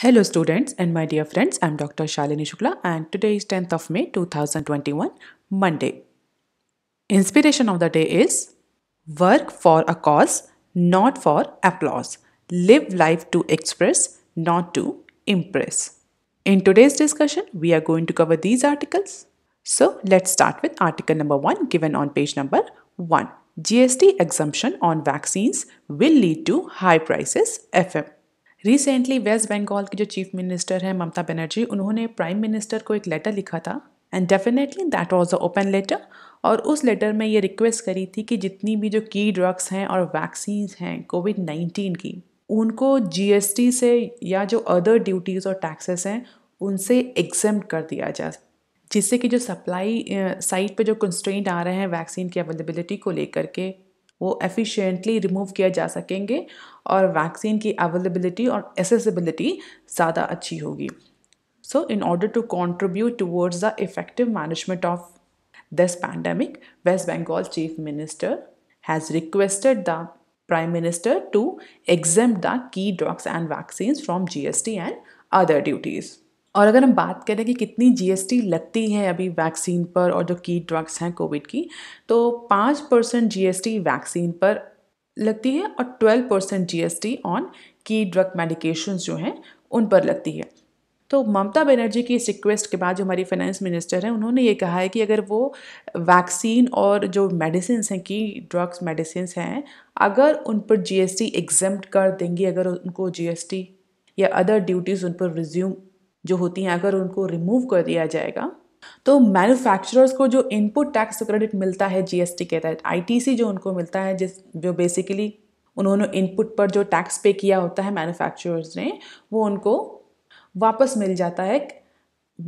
Hello students and my dear friends, I'm Dr. Shalini Shukla and today is 10th of May 2021, Monday. Inspiration of the day is work for a cause, not for applause. Live life to express, not to impress. In today's discussion, we are going to cover these articles. So let's start with article number 1 given on page number 1. GST exemption on vaccines will lead to high prices FM. Recently West Bengal की जो chief minister हैं ममता बनर्जी उन्होंने prime minister को एक letter लिखा था and definitely that was a open letter और उस लेटर में ये रिक्वेस्ट करी थी कि जितनी भी जो की ड्रग्स हैं और वैक्सीन्स हैं कोविड नाइन्टीन की उनको टी से या जो अदर ड्यूटीज़ और टैक्सेस हैं उनसे एग्जाम कर दिया जाए जिससे कि जो सप्लाई साइट पे जो कंस्ट्रेंट आ रहे हैं वैक्सीन की अवेलेबिलिटी को लेकर के वो एफिशिएंटली रिमूव किया जा सकेंगे और वैक्सीन की अवेलेबिलिटी और एसेसिबिलिटी ज़्यादा अच्छी होगी so in order to contribute towards the effective management of this pandemic West Bengal chief minister has requested the prime minister to exempt the key drugs and vaccine from G S T and other duties और अगर हम बात करें कि कितनी GST लगती है अभी वैक्सीन पर और जो की ड्रग्स हैं कोविड की तो पाँच परसेंट जी वैक्सीन पर लगती है और twelve percent G on key drug medication जो हैं उन पर लगती है तो ममता बनर्जी की इस रिक्वेस्ट के बाद जो हमारी फाइनेंस मिनिस्टर हैं उन्होंने ये कहा है कि अगर वो वैक्सीन और जो मेडिसिन हैं की ड्रग्स मेडिसिन हैं अगर उन पर जीएसटी एग्जम्प्ट कर देंगी अगर उनको जीएसटी या अदर ड्यूटीज़ उन पर रिज्यूम जो होती हैं अगर उनको रिमूव कर दिया जाएगा तो मैन्युफैक्चरर्स को जो इनपुट टैक्स क्रेडिट मिलता है जीएसटी के तहत आईटीसी जो उनको मिलता है जिस जो बेसिकली उन्होंने इनपुट पर जो टैक्स पे किया होता है मैन्युफैक्चरर्स ने वो उनको वापस मिल जाता है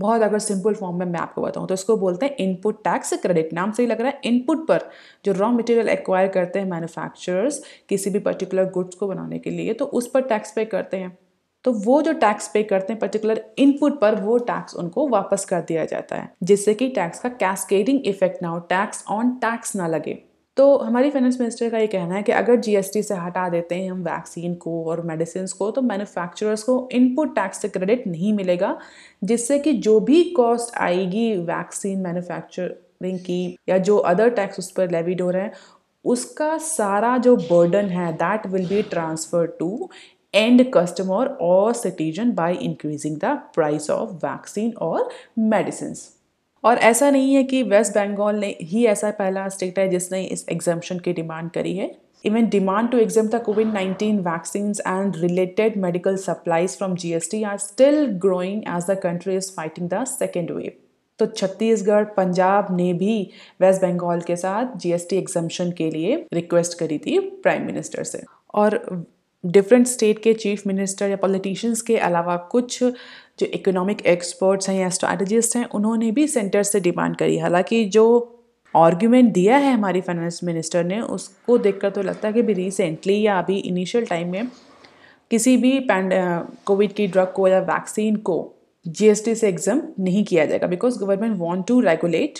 बहुत अगर सिंपल फॉर्म में मैं आपको बताऊं तो इसको बोलते हैं इनपुट टैक्स क्रेडिट नाम से ही लग रहा है इनपुट पर जो रॉ मटेरियल एक्वायर करते हैं मैन्युफैक्चरर्स किसी भी पर्टिकुलर गुड्स को बनाने के लिए तो उस पर टैक्स पे करते हैं तो वो जो टैक्स पे करते हैं पर्टिकुलर इनपुट पर वो टैक्स उनको वापस कर दिया जाता है जिससे कि टैक्स का कैस्केडिंग इफेक्ट ना हो टैक्स ऑन टैक्स ना लगे तो हमारी फाइनेंस मिनिस्टर का ये कहना है कि अगर जीएसटी से हटा देते हैं हम वैक्सीन को और मेडिसिन को तो मैन्युफैक्चरर्स को इनपुट टैक्स से क्रेडिट नहीं मिलेगा जिससे कि जो भी कॉस्ट आएगी वैक्सीन मैन्युफैक्चरिंग की या जो अदर टैक्स उस पर लेविड हो रहे हैं उसका सारा जो बर्डन है that will be transfer to end customer और citizen by increasing the price of vaccine और मेडिसिन और ऐसा नहीं है कि वेस्ट बंगाल ने ही ऐसा पहला स्टेट है जिसने इस एग्जामेशन की डिमांड करी है even demand to exempt the COVID nineteen vaccine and related medical supplies from G S T are still growing as the country is fighting the second wave तो छत्तीसगढ़ पंजाब ने भी वेस्ट बंगाल के साथ जी एस टी एग्जामेशन के लिए request करी थी prime minister से और डिफरेंट स्टेट के चीफ मिनिस्टर या पॉलिटिशियंस के अलावा कुछ जो इकोनॉमिक एक्सपर्ट्स हैं या स्ट्रैटेजिस्ट हैं उन्होंने भी सेंटर से डिमांड करी हालांकि जो आर्ग्यूमेंट दिया है हमारी फाइनेंस मिनिस्टर ने उसको देखकर तो लगता है कि रिसेंटली या अभी इनिशियल टाइम में किसी भी पैंड कोविड की ड्रग को या वैक्सीन को जीएसटी से एग्जाम नहीं किया जाएगा because government want to regulate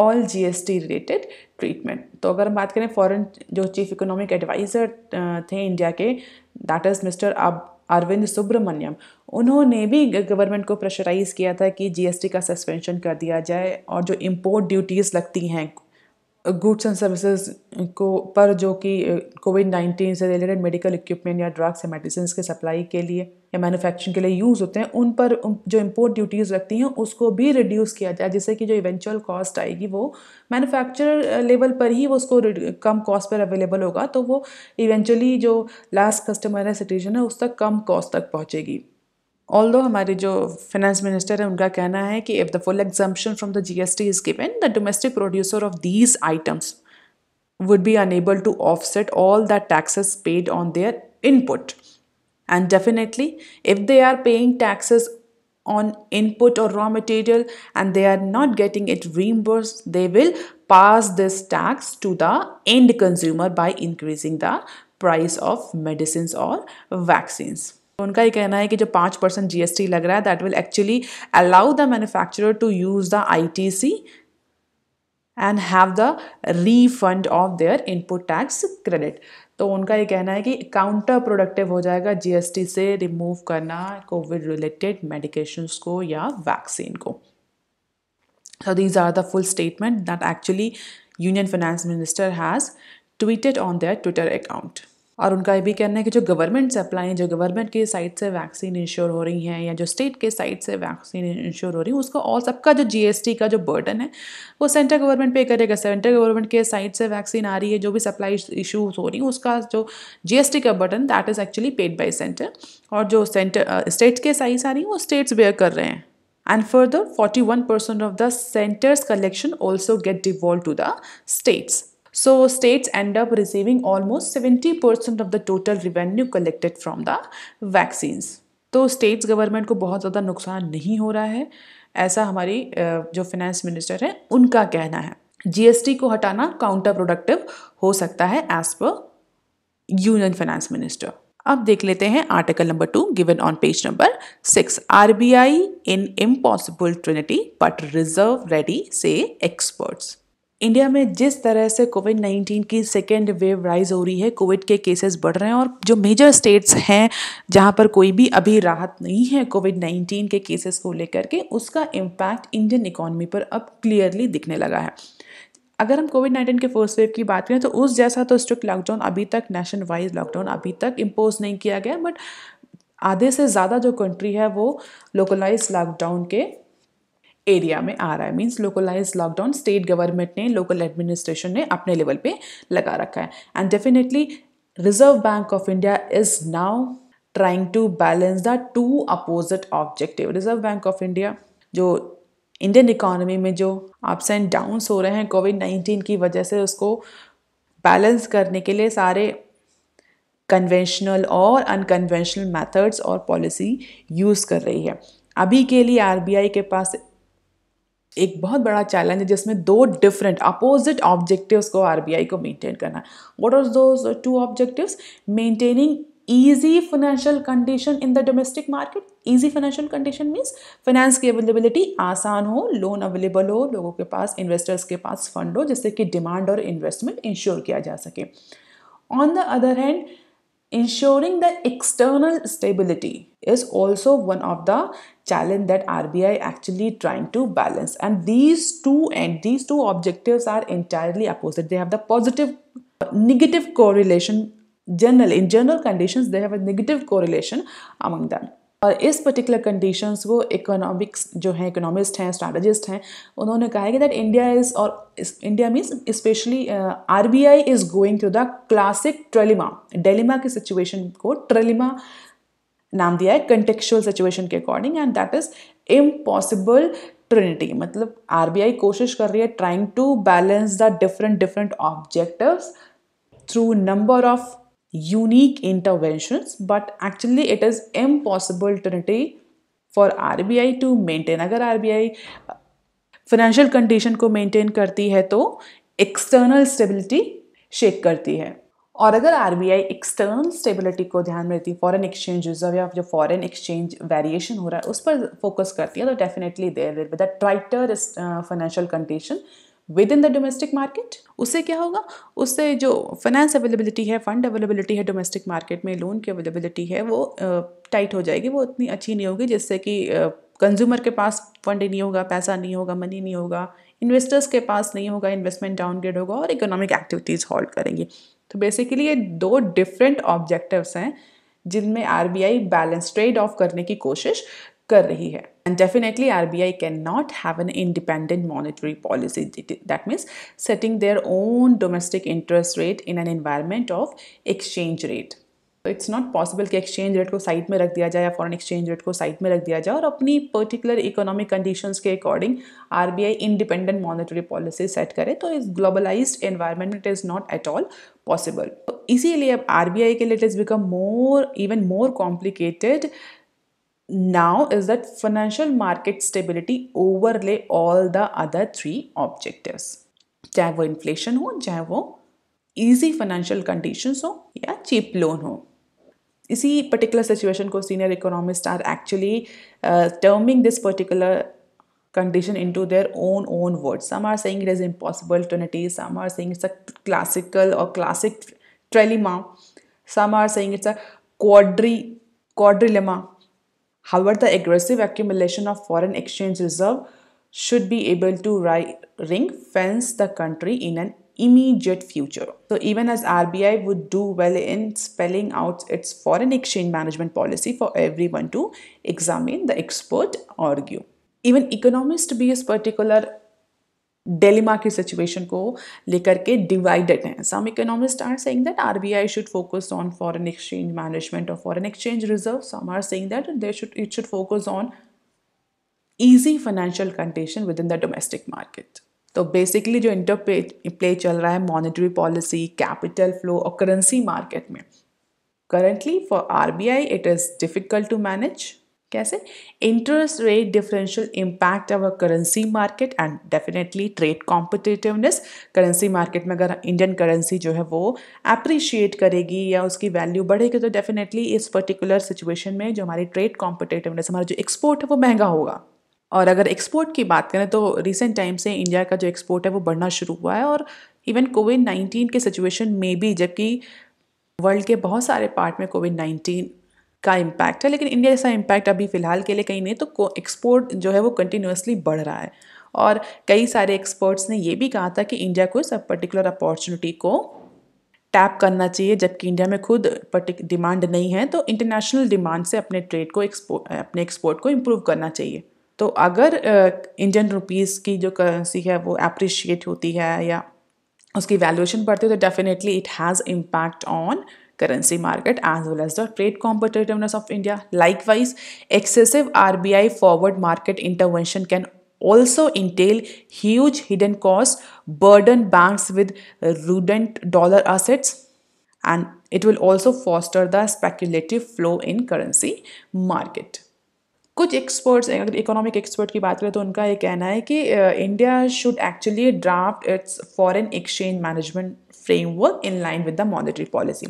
all G S T related treatment तो अगर हम बात करें फॉरन जो चीफ इकोनॉमिक एडवाइज़र थे इंडिया के दैट इज़ मिस्टर अब अरविंद सुब्रमण्यम उन्होंने भी गवर्नमेंट को प्रेशराइज किया था कि जीएसटी का सस्पेंशन कर दिया जाए और जो इम्पोर्ट ड्यूटीज़ लगती हैं गुड्स एंड सर्विसेज को पर जो कि कोविड नाइन्टीन से रिलेटेड मेडिकल इक्विपमेंट या ड्रग्स या मेडिसिन के सप्लाई के लिए या मैन्युफैक्चरिंग के लिए यूज़ होते हैं उन पर जो इम्पोर्ट ड्यूटीज़ लगती हैं उसको भी रिड्यूस किया जाए जिससे कि जो इवेंचुअल कॉस्ट आएगी वो मैनुफैक्चर लेवल पर ही वो उसको कम कॉस्ट पर अवेलेबल होगा तो वो इवेंचुअली जो लास्ट कस्टमर है सिटीजन है उस तक कम कॉस्ट तक पहुँचेगी although हमारे finance minister है उनका कहना if the full exemption from the GST is given the domestic producer of these items would be unable to offset all the taxes paid on their input and definitely if they are paying taxes on input or raw material and they are not getting it reimbursed they will pass this tax to the end consumer by increasing the price of medicines or vaccines उनका ये कहना है कि जो पाँच percent जी लग रहा है that will actually allow the manufacturer to use the I T C and have the refund of their input tax credit तो उनका ये कहना है कि काउंटर प्रोडक्टिव हो जाएगा जीएसटी से रिमूव करना कोविड रिलेटेड मेडिकेशंस को या वैक्सीन को so these are the full statement that actually union finance minister has tweeted on their Twitter account और उनका ये भी कहना है कि जो गवर्नमेंट सप्लाई जो गवर्नमेंट की साइड से वैक्सीन इंश्योर हो रही हैं या जो स्टेट के साइड से वैक्सीन इंश्योर हो रही है उसको और सबका जो जीएसटी का जो बर्डन है वो सेंट्रल गवर्नमेंट पे करेगा सेंट्रल गवर्नमेंट के साइड से वैक्सीन आ रही है जो भी सप्लाई इशूज़ हो रही है उसका जो जी का burden that is actually paid by centre और जो सेंटर स्टेट के साइज आ रही है वो स्टेट्स बेयर कर रहे हैं and forty one percent of the centre's collection also get devolve to the states So states end up receiving almost 70% of the total revenue collected from the vaccines. तो states government को बहुत ज़्यादा नुकसान नहीं हो रहा है ऐसा हमारी जो फिनेंस मिनिस्टर हैं उनका कहना है जीएसटी को हटाना काउंटर प्रोडक्टिव हो सकता है as per union finance minister अब देख लेते हैं article number two given on page number six RBI in impossible trinity but reserve ready से एक्सपर्ट्स इंडिया में जिस तरह से कोविड 19 की सेकेंड वेव राइज हो रही है कोविड के केसेस बढ़ रहे हैं और जो मेजर स्टेट्स हैं जहाँ पर कोई भी अभी राहत नहीं है कोविड 19 के केसेस को लेकर के उसका इम्पैक्ट इंडियन इकोनॉमी पर अब क्लियरली दिखने लगा है अगर हम कोविड नाइन्टीन के फर्स्ट वेव की बात करें तो उस जैसा तो स्ट्रिक्ट लॉकडाउन अभी तक नेशन वाइज लॉकडाउन अभी तक इम्पोज नहीं किया गया बट आधे से ज़्यादा जो कंट्री है वो लोकलाइज लॉकडाउन के एरिया में आ रहा है means localise lockdown state government ने लोकल एडमिनिस्ट्रेशन ने अपने लेवल पे लगा रखा है and definitely Reserve Bank of India is now trying to balance the two opposite objective Reserve Bank of India जो इंडियन इकोनॉमी में जो अप्स एंड डाउन्स हो रहे हैं कोविड नाइन्टीन की वजह से उसको बैलेंस करने के लिए सारे कन्वेंशनल और अनकन्वेंशनल मेथड्स और पॉलिसी यूज़ कर रही है अभी के लिए आरबीआई के पास एक बहुत बड़ा चैलेंज है जिसमें दो डिफरेंट अपोजिट ऑब्जेक्टिव्स को आरबीआई को मेंटेन करना व्हाट आर दो two objectives maintaining easy financial condition in the domestic market easy financial condition means finance की अवेलेबिलिटी आसान हो लोन अवेलेबल हो लोगों के पास इन्वेस्टर्स के पास फंड हो जिससे कि डिमांड और इन्वेस्टमेंट इंश्योर किया जा सके on the other hand Ensuring the external stability is also one of the challenge that RBI actually trying to balance. And these two and these two objectives are entirely opposite. They have the positive negative correlation general in general conditions they have a negative correlation among them और इस particular conditions को economics जो हैं economist हैं strategist हैं उन्होंने कहा है कि दैट इंडिया इज़ और India means specially R B I is going through the classic trilemma dilemma की सिचुएशन को ट्रेलिमा नाम दिया है कंटेक्चुअल सिचुएशन के according and that is impossible trinity मतलब आर बी आई कोशिश कर रही है trying to balance the different different objective through number of unique interventions but actually it is impossible today for RBI to maintain agar RBI financial condition ko maintain karti hai to external stability shake karti hai और अगर R B I external stability को ध्यान में रहती है foreign exchange reserve या जो foreign exchange variation हो रहा है उस पर फोकस करती है तो definitely there will be that tighter financial condition within the domestic market उससे क्या होगा उससे जो फाइनेंस अवेलेबिलिटी है फंड अवेलेबिलिटी है डोमेस्टिक मार्केट में लोन की अवेलेबिलिटी है वो टाइट हो जाएगी वो इतनी अच्छी नहीं होगी जिससे कि कंज्यूमर के पास फंड नहीं होगा पैसा नहीं होगा मनी नहीं होगा इन्वेस्टर्स के पास नहीं होगा इन्वेस्टमेंट डाउनग्रेड होगा और इकोनॉमिक एक्टिविटीज़ हॉल्ट करेंगी तो बेसिकली ये दो डिफरेंट ऑब्जेक्टिव्स हैं जिनमें आर बैलेंस ट्रेड ऑफ करने की कोशिश कर रही है And definitely RBI cannot have an independent monetary policy. That means setting their own domestic interest rate in an environment of exchange rate. तो इट्स नॉट पॉसिबल कि एक्सचेंज रेट को side में रख दिया जाए या फॉरन एक्सचेंज रेट को side में रख दिया जाए और अपनी पर्टिकुलर इकोनॉमिक कंडीशंस के according R B I independent monetary policy set करे तो इस globalise environment it is not at all possible इसीलिए अब आर बी आई के लिए it is become more even more complicated now is that financial market stability overlay all the other three objectives चाहे वो inflation हो चाहे वो easy financial conditions हो या चीप लोन हो इसी पर्टिकुलर सिचुएशन को senior economist are actually terming this particular condition into their own own words some are saying it is impossible trinity some are saying it's a classical or classic trilemma some are saying it's a quadri quadrilemma However, the aggressive accumulation of foreign exchange reserve should be able to ring fence the country in an immediate future. So even as RBI would do well in spelling out its foreign exchange management policy for everyone to examine, the expert argue. Even economists to be particular daily market situation को लेकर के divided हैं some economist are saying that RBI should focus on foreign exchange management और foreign exchange reserve some are saying that there should it should focus on easy financial condition within the domestic market तो basically जो interplay चल रहा है monetary policy capital flow और currency market में currently for R B I it is difficult to manage कैसे interest rate differential impact our currency market and definitely trade competitiveness currency market में अगर Indian currency जो है वो appreciate करेगी या उसकी वैल्यू बढ़ेगी तो डेफिनेटली इस पर्टिकुलर सिचुएशन में जो हमारी ट्रेड कॉम्पिटिटिवनेस हमारा जो एक्सपोर्ट है वो महंगा होगा और अगर एक्सपोर्ट की बात करें तो रिसेंट टाइम से इंडिया का जो एक्सपोर्ट है वो बढ़ना शुरू हुआ है और इवन कोविड नाइन्टीन के सिचुएशन में भी जबकि वर्ल्ड के बहुत सारे पार्ट में कोविड नाइन्टीन का इम्पैक्ट है लेकिन इंडिया जैसा इम्पैक्ट अभी फ़िलहाल के लिए कहीं नहीं तो एक्सपोर्ट जो है वो कंटिन्यूसली बढ़ रहा है और कई सारे एक्सपर्ट्स ने ये भी कहा था कि इंडिया को इस पर्टिकुलर अपॉर्चुनिटी को टैप करना चाहिए जबकि इंडिया में खुद डिमांड नहीं है तो इंटरनेशनल डिमांड से अपने ट्रेड को एक्सपोर्ट अपने एक्सपोर्ट को इम्प्रूव करना चाहिए तो अगर इंडियन रुपीज़ की जो करेंसी है वो एप्रिशिएट होती है या उसकी वैल्यूएशन बढ़ती है तो definitely it has impact on currency market as well as the trade competitiveness of India. Likewise, excessive RBI forward market intervention can also entail huge hidden costs, burden banks with redundant dollar assets and it will also foster the speculative flow in currency market. कुछ experts अगर economic expert की बात करें तो उनका ये कहना है कि India should actually draft its foreign exchange management framework in line with the monetary policy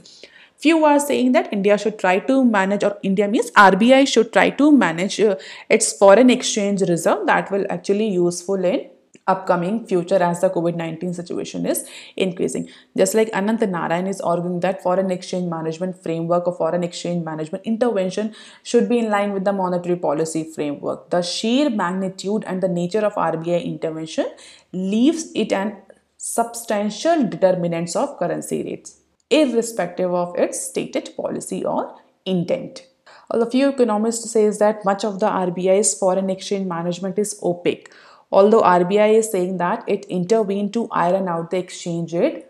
Few are saying that India should try to manage or India means RBI should try to manage uh, its foreign exchange reserve that will actually useful in upcoming future as the COVID-19 situation is increasing. Just like Anant Narayan is arguing that foreign exchange management framework or foreign exchange management intervention should be in line with the monetary policy framework. The sheer magnitude and the nature of RBI intervention leaves it an substantial determinants of currency rates. irrespective of its stated policy or intent. A few economists say that much of the RBI's foreign exchange management is opaque. Although RBI is saying that it intervened to iron out the exchange rate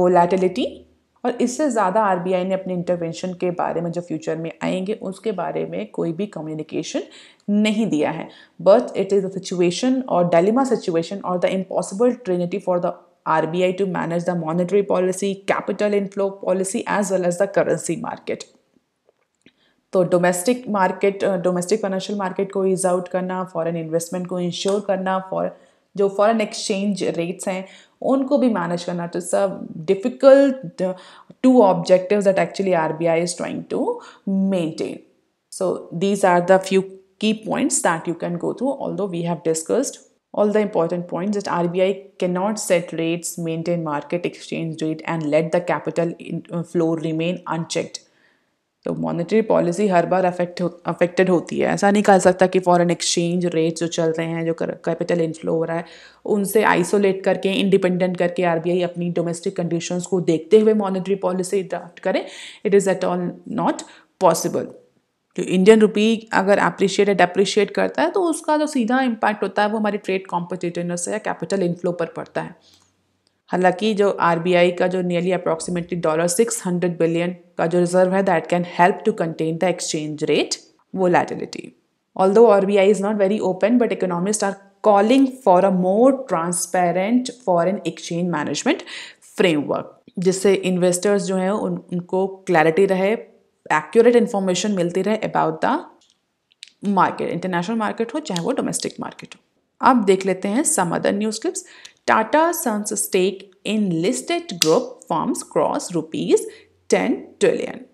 volatility और इससे ज़्यादा RBI ने अपने intervention के बारे में जो future में आएंगे उसके बारे में कोई भी कम्युनिकेशन नहीं दिया है but it is the situation और डेलिमा सिचुएशन और the impossible trinity for the RBI to manage the monetary policy, capital inflow policy, as well as the currency market. तो domestic market domestic financial market को ease out करना foreign investment को ensure करना for जो foreign exchange rates हैं उनको भी manage करना तो सब difficult two objective that actually R B I is trying to maintain so these are the few key points that you can go through although we have discussed all the important points that RBI cannot set rates, maintain market exchange rate, and let the capital uh, flow remain unchecked. तो monetary policy हर बार affect affected होती है ऐसा नहीं कर सकता कि फॉरेन एक्सचेंज रेट जो चल रहे हैं जो कैपिटल इनफ्लो हो रहा है उनसे आइसोलेट करके इंडिपेंडेंट करके आरबीआई अपनी डोमेस्टिक कंडीशंस को देखते हुए मॉनेटरी पॉलिसी ड्राफ्ट करें it is at all not possible जो इंडियन रुपी अगर अप्रिशिएट या डेप्रिशिएट करता है तो उसका जो सीधा इम्पैक्ट होता है वो हमारी ट्रेड कॉम्पिटिटिवनेस या कैपिटल इनफ्लो पर पड़ता है हालांकि जो आर का जो nearly approximately dollar six hundred billion का जो रिजर्व है that can help to contain the exchange rate वो volatility although R B I is not very open but economist are calling for a more transparent foreign exchange management framework जिससे investors जो हैं उन उनको clarity रहे accurate information मिलती रहे about the market international market हो चाहे वो डोमेस्टिक मार्केट हो अब देख लेते हैं some other news clips Tata Sons stake in listed group firms cross rupees ten trillion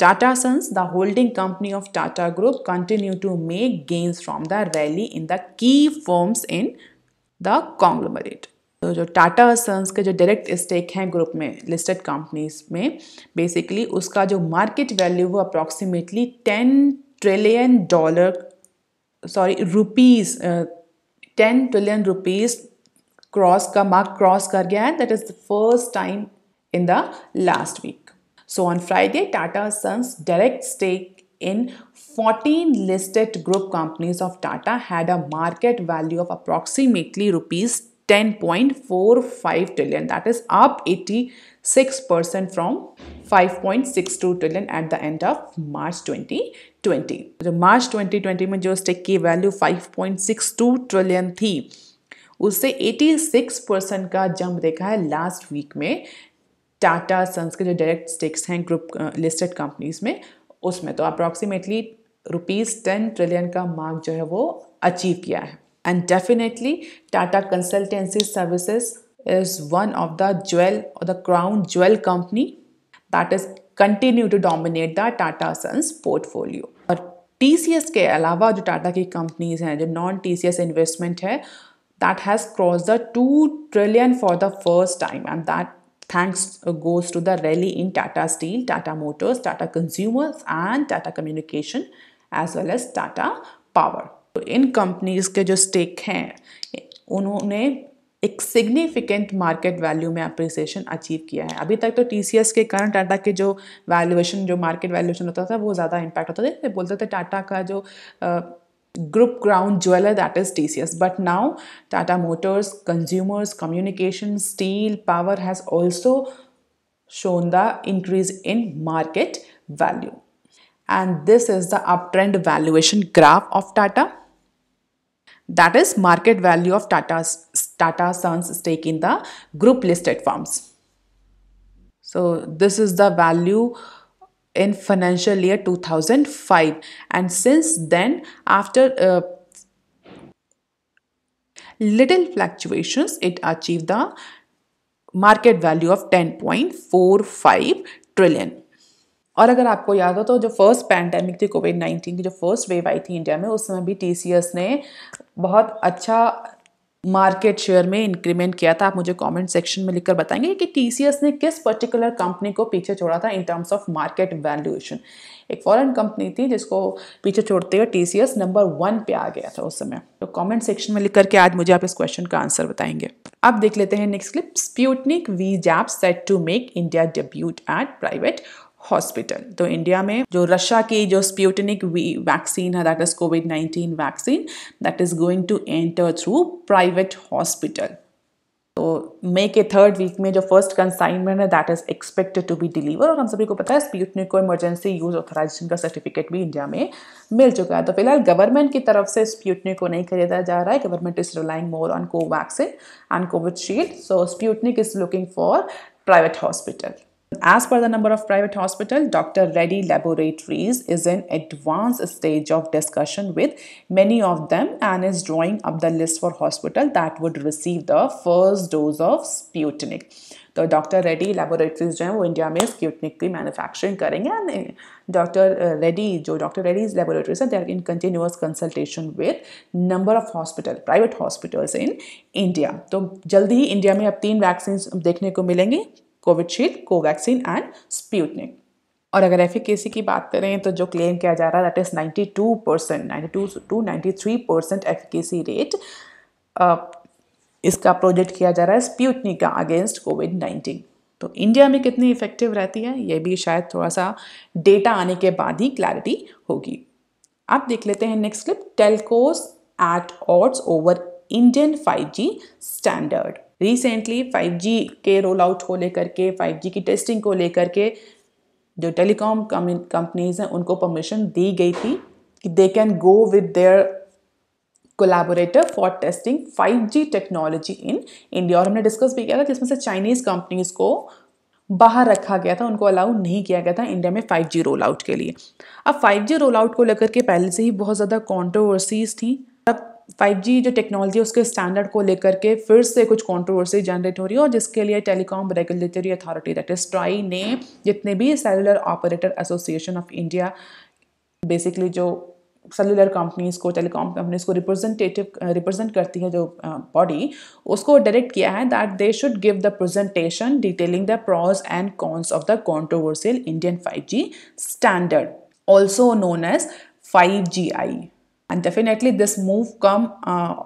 Tata Sons, the holding company of Tata Group, continue to make gains from the rally in the key firms in the conglomerate. तो जो Tata Sons के जो direct stake हैं group में listed companies में basically उसका जो market value वो approximately ten trillion dollar sorry rupees ten trillion rupees cross का मार्क क्रॉस कर गया है that is the first time in the last week so on Friday Tata Sons direct stake in 14 listed group companies of Tata had a market value of approximately rupees 10.45 trillion that is up 86% from 5.62 trillion at the end of March 2020 जो मार्च 2020 में जो stake की value 5.62 trillion थी उससे 86 percent का jump देखा है last week में टाटा सन्स के जो डायरेक्ट स्टेक्स हैं ग्रुप लिस्टेड कंपनीज में उसमें तो अप्रॉक्सीमेटली रुपीज़ टेन ट्रिलियन का मार्क जो है वो अचीव किया है And definitely, Tata Consultancy Services is one of the jewel or the crown jewel company that is continue to dominate the Tata Sons portfolio. और TCS के अलावा जो Tata की companies हैं जो non-TCS investment है that has crossed the two trillion for the first time, and that thanks uh, goes to the rally in Tata Steel, Tata Motors, Tata Consumers and Tata Communication as well as Tata Power. इन companies के जो stake हैं उन्होंने एक significant market value में appreciation achieve किया है अभी तक तो टी के करंट टाटा के जो वैल्यूएशन जो मार्केट वैल्यूएशन होता था वो ज़्यादा इम्पैक्ट होता था बोलते थे टाटा का जो group ground jeweller that is T but now Tata Motors Consumers Communication Steel Power has also shown the increase in market value and this is the up trend valuation graph of Tata That is market value of Tata's, Tata Sons stake in the group listed firms. So this is the value in financial year 2005 and since then after uh, little fluctuations it achieved the market value of 10.45 trillion और अगर आपको याद हो तो जो first pandemic थी COVID nineteen की जो फर्स्ट वेव आई थी इंडिया में उस समय भी टी ने बहुत अच्छा मार्केट शेयर में इंक्रीमेंट किया था आप मुझे कमेंट सेक्शन में लिखकर बताएंगे कि टी ने किस पर्टिकुलर कंपनी को पीछे छोड़ा था in terms of market valuation एक फॉरेन कंपनी थी जिसको पीछे छोड़ते हुए टी नंबर वन पे आ गया था उस समय तो कमेंट सेक्शन में लिख करके आज मुझे आप इस क्वेश्चन का आंसर बताएंगे अब देख लेते हैं next clip Sputnik V jab set to make India debut at private hospital तो इंडिया में जो रशिया की जो स्प्यूटनिक वैक्सीन है that is COVID nineteen vaccine that is going to enter through private hospital तो मई के थर्ड वीक में जो फर्स्ट कंसाइनमेंट है that is expected to be deliver और हम सभी को पता है स्प्यूटनिक को इमरजेंसी यूज ऑथोराइजेशन का सर्टिफिकेट भी इंडिया में मिल चुका है तो फिलहाल गवर्नमेंट की तरफ से स्प्यूटनिक को नहीं खरीदा जा रहा है government is relying more on Covaxin and Covishield so Sputnik is looking for private hospital As per the number of private hospitals, Dr. Reddy Laboratories is in advanced stage of discussion with many of them and is drawing up the list for hospital that would receive the first dose of Sputnik. The Dr. Reddy Laboratories in India is Sputnik manufacturing curing and uh, Dr. Uh, Reddy, jo Dr. Reddy's laboratories are in continuous consultation with number of hospitals, private hospitals in India. So, jaldi India mein ab teen vaccines dekhne ko milenge. Covishield Covaxin and Sputnik और अगर efficacy की बात करें तो जो claim किया जा रहा है that is 92 percent ninety two to ninety three percent efficacy rate इसका प्रोजेक्ट किया जा रहा है स्प्यूटनिक का अगेंस्ट कोविड नाइन्टीन तो इंडिया में कितनी इफेक्टिव रहती है ये भी शायद थोड़ा सा डेटा आने के बाद ही क्लैरिटी होगी आप देख लेते हैं next clip telcos at odds over Indian G standard recently 5G के रोल आउट को लेकर के 5G की टेस्टिंग को लेकर के जो टेलीकॉम कंपनीज हैं उनको परमिशन दी गई थी कि they can go with their collaborator for testing 5G technology in India और हमने डिस्कस भी किया था जिसमें से चाइनीज़ कंपनीज़ को बाहर रखा गया था उनको अलाउ नहीं किया गया था इंडिया में 5G रोल आउट के लिए अब 5G रोल आउट को लेकर के पहले से ही बहुत ज़्यादा कॉन्ट्रोवर्सीज थी 5G जो टेक्नोलॉजी है उसके स्टैंडर्ड को लेकर के फिर से कुछ कंट्रोवर्सी जनरेट हो रही है और जिसके लिए telecom regulatory authority that is TRAI ने जितने भी cellular operator association of India basically जो सेलुलर कंपनीज़ को टेलीकॉम कंपनीज़ को रिप्रेजेंटेटिव रिप्रेजेंट uh, करती है जो बॉडी uh, उसको डायरेक्ट किया है that they should give the presentation detailing the pros and cons of the controversial Indian five G standard also known as five G I and definitely this move come uh,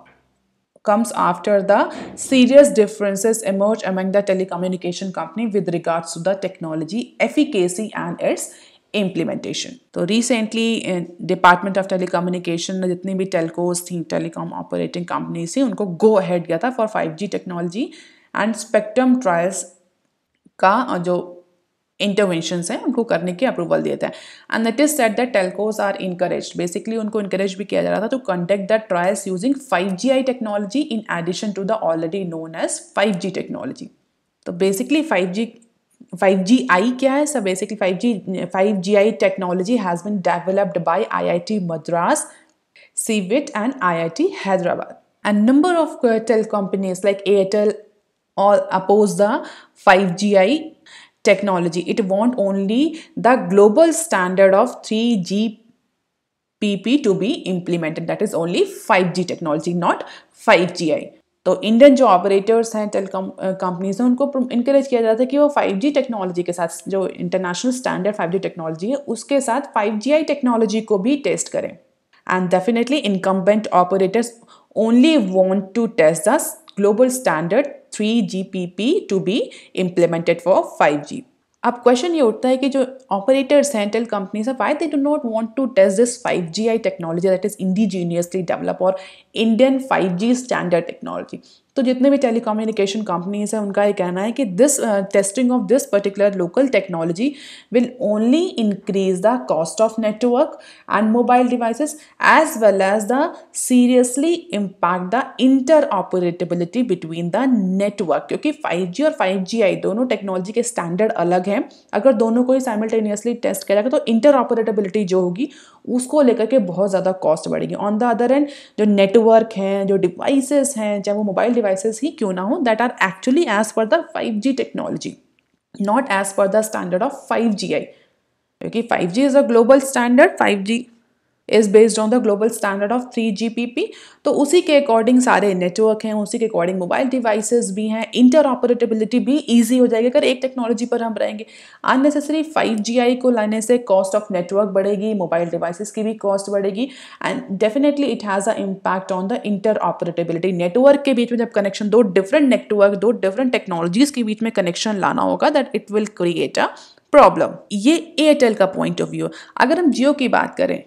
comes after the serious differences emerge among the telecommunication company with regards to the technology efficacy and its implementation so recently in department of telecommunication जितनी bhi telcos thi telecom operating companies thi unko go ahead gaya tha for 5G technology and spectrum trials का जो interventions हैं उनको करने की approval देता है and that is set that telcos are encourage basically उनको इनकरेज भी किया जा रहा था to conduct the trials using five G I technology in addition to the already known as five G technology तो basically five G five G I क्या है sir basically five G five G I technology has been developed by I I T Madras CEWiT and I I T Hyderabad and of tel companies like Airtel all oppose the five G I technology. It want only the global standard of 3GPP to be implemented. That is only 5G technology, not 5GI. तो Indian जो operators हैं tell companies uh, हैं उनको encourage किया जाता है कि वो 5G टेक्नोलॉजी के साथ जो इंटरनेशनल स्टैंडर्ड 5G टेक्नोलॉजी है उसके साथ आई टेक्नोलॉजी को भी टेस्ट करें and definitely incumbent operators only want to test the global standard 3GPP to be implemented for 5G. अब क्वेश्चन ये उठता है कि जो ऑपरेटर्स हैं इंटेल कंपनीज है why they do not want to test this 5G I technology that is indigenously develop और इंडियन 5G स्टैंडर्ड टेक्नोलॉजी तो जितने भी टेलीकम्युनिकेशन कंपनीज हैं उनका ये कहना है कि this testing of this particular local technology will only increase the cost of network and mobile devices as well as the seriously impact the interoperability between the network क्योंकि 5G और 5G दोनों technology के standard अलग हैं अगर दोनों को ही simultaneously test किया जाएगा तो इंटर ऑपरेटेबिलिटी जो होगी उसको लेकर के बहुत ज़्यादा कॉस्ट बढ़ेगी ऑन द अदर एंड जो नेटवर्क हैं जो डिवाइसेस हैं चाहे वो मोबाइल डिवाइसेस ही क्यों ना हो that are actually as per the five G technology not as per the standard of five G I क्योंकि five G is a global standard five G is based on the global standard of three G P P तो उसी के according सारे network हैं उसी के according mobile devices भी हैं इंटर ऑपरेटेबिलिटी भी ईजी हो जाएगी अगर एक टेक्नोलॉजी पर हम रहेंगे अननेसेसरी फाइव जी आई को लाने से कॉस्ट ऑफ नेटवर्क बढ़ेगी मोबाइल डिवाइसेज की भी कॉस्ट बढ़ेगी and definitely it has a impact on the interoperability network के बीच में जब कनेक्शन दो डिफरेंट नेटवर्क दो डिफरेंट टेक्नोलॉजीज़ के बीच में कनेक्शन लाना होगा that it will create a problem ये एयरटेल का पॉइंट ऑफ व्यू अगर हम जियो की बात करें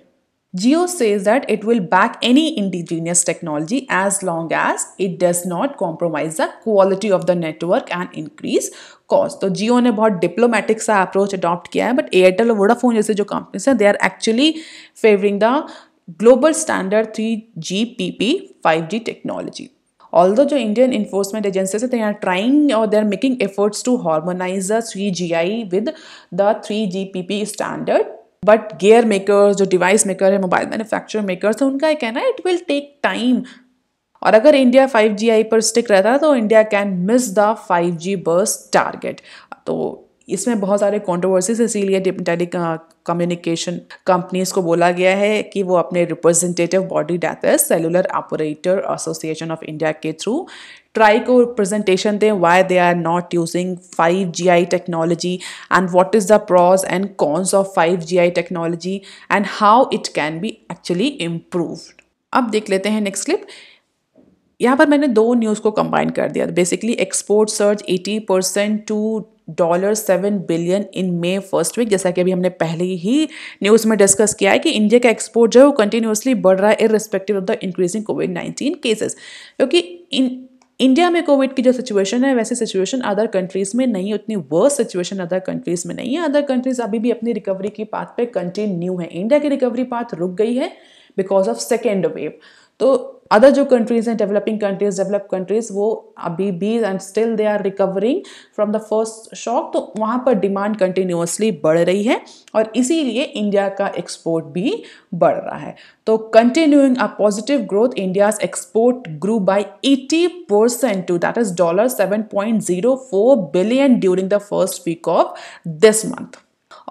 Geo says that it will back any indigenous technology as long as it does not compromise the quality of the network and increase cost. So जियो ने बहुत diplomatic सा approach adopt but Airtel and Airtel और Vodafone जैसे जो companies हैं they are actually favouring the global standard three G P P five although the Indian enforcement agencies they are trying or they are making efforts to harmonize the 3GI with the 3GPP standard but gear makers जो device maker है mobile manufacture makers है उनका ये कहना है it will take time और अगर India 5G आई पर स्टिक रहता है तो India can miss the 5G bus target तो इसमें बहुत सारे कॉन्ट्रोवर्सीज इसीलिए टेली कम्युनिकेशन कंपनीज को बोला गया है कि वो अपने representative body that cellular operator association of India के थ्रू ट्राई को प्रेजेंटेशन दें why they are not using five G I technology and what is the pros and cons of five G I technology and how it can be actually improve अब देख लेते हैं next clip यहाँ पर मैंने दो news को combine कर दिया basically export surge eighty percent to dollar seven billion in May first week जैसा कि अभी हमने पहले ही न्यूज़ में डिस्कस किया है कि इंडिया का एक्सपोर्ट जो है वो कंटिन्यूसली बढ़ रहा है irrespective of the increasing covid nineteen cases क्योंकि इन इंडिया में कोविड की जो सिचुएशन है वैसे सिचुएशन अदर कंट्रीज में नहीं है उतनी वर्स सिचुएशन अदर कंट्रीज में नहीं है अदर कंट्रीज अभी भी अपनी रिकवरी की पाथ पे कंटिन्यू है इंडिया की रिकवरी पाथ रुक गई है बिकॉज ऑफ सेकेंड वेव तो अदर जो कंट्रीज हैं डेवलपिंग कंट्रीज डेवलप कंट्रीज वो अभी भी and still they are recovering from the first shock तो वहाँ पर डिमांड कंटिन्यूसली बढ़ रही है और इसीलिए इंडिया का एक्सपोर्ट भी बढ़ रहा है तो continuing a positive growth India's export grew by eighty percent to that is dollar seven point zero four billion during the first week of this month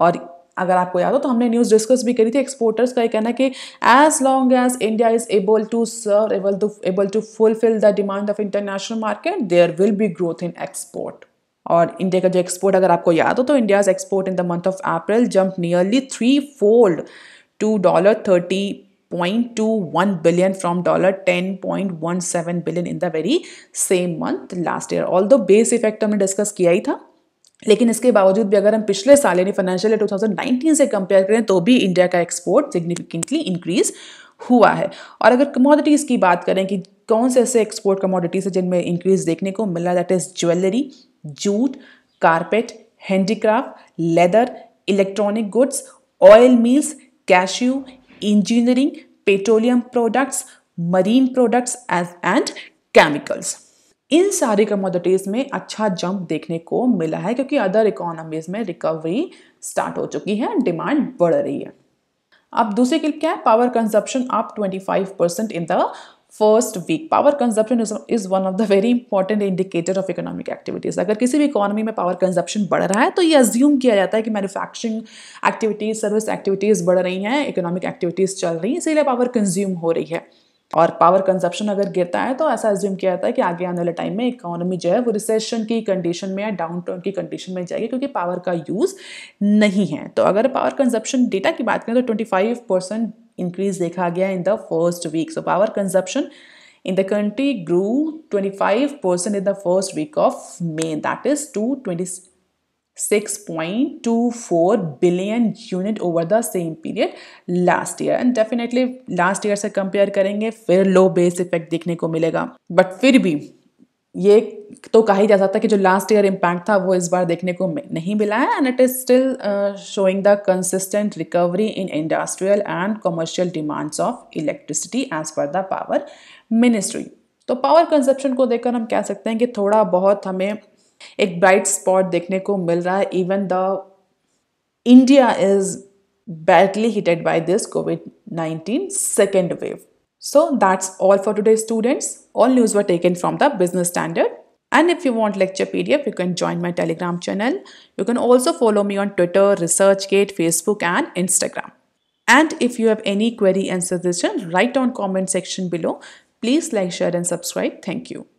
और अगर आपको याद हो तो हमने न्यूज़ डिस्कस भी करी थी एक्सपोर्टर्स का ये कहना कि as long as India is able to serve able to able to fulfil the demand of international market there will be growth in export और इंडिया का जो एक्सपोर्ट अगर आपको याद हो तो India's export in the month of April jump nearly three fold to dollar thirty point two one billion from dollar ten point one seven billion in the very same month last year all although base effect हमने discuss किया ही था लेकिन इसके बावजूद भी अगर हम पिछले साल यानी फाइनेंशियल ईयर 2019 से कंपेयर करें तो भी इंडिया का एक्सपोर्ट सिग्निफिकेंटली इंक्रीज हुआ है और अगर कमोडिटीज़ की बात करें कि कौन से ऐसे एक्सपोर्ट कमोडिटीज़ है जिनमें इंक्रीज देखने को मिला that is jewellery jute carpet handicraft leather electronic goods oil mills cashew engineering petroleum products marine products as and chemicals इन सारी कमोडिटीज़ में अच्छा जंप देखने को मिला है क्योंकि अदर इकोनॉमीज़ में रिकवरी स्टार्ट हो चुकी है डिमांड बढ़ रही है अब दूसरी क्लिप क्या है power consumption up 25 percent in the first week power consumption is one of the very important indicator of economic activities अगर किसी भी इकोनॉमी में पावर कंजप्शन बढ़ रहा है तो ये अज्यूम किया जाता है कि मैन्युफैक्चरिंग एक्टिविटीज़ सर्विस एक्टिविटीज़ बढ़ रही हैं इकोनॉमिक एक्टिविटीज़ चल रही हैं इसीलिए पावर कंज्यूम हो रही है और पावर कंजप्शन अगर गिरता है तो ऐसा एज्यूम किया जाता है कि आगे आने वाले टाइम में इकोनॉमी जो है वो रिसेशन की कंडीशन में या डाउन टर्न की कंडीशन में जाएगी क्योंकि पावर का यूज़ नहीं है तो अगर पावर कंजप्शन डेटा की बात करें तो ट्वेंटी फाइव परसेंट इंक्रीज देखा गया in the first week so power consumption in the country grew 25% in the first week of May that is to twenty 6.24 billion unit over the same period last year and definitely last year से compare करेंगे फिर लो base effect देखने को मिलेगा but फिर भी ये तो कहा ही जा सकता है कि जो लास्ट ईयर इम्पैक्ट था वो इस बार देखने को नहीं मिला है and it is still showing the consistent recovery in industrial and commercial demands of electricity as per the power ministry तो पावर कंजप्शन को देखकर हम कह सकते हैं कि थोड़ा बहुत हमें एक ब्राइट spot, देखने को मिल रहा है even the India is badly hit by this COVID-19 second wave. So that's all for today students. All news were taken from the Business Standard. And if you want lecture PDF, you can join my Telegram channel. You can also follow me on Twitter, ResearchGate, Facebook and Instagram. And if you have any query and suggestion, write on comment section below. Please like, share and subscribe. Thank you.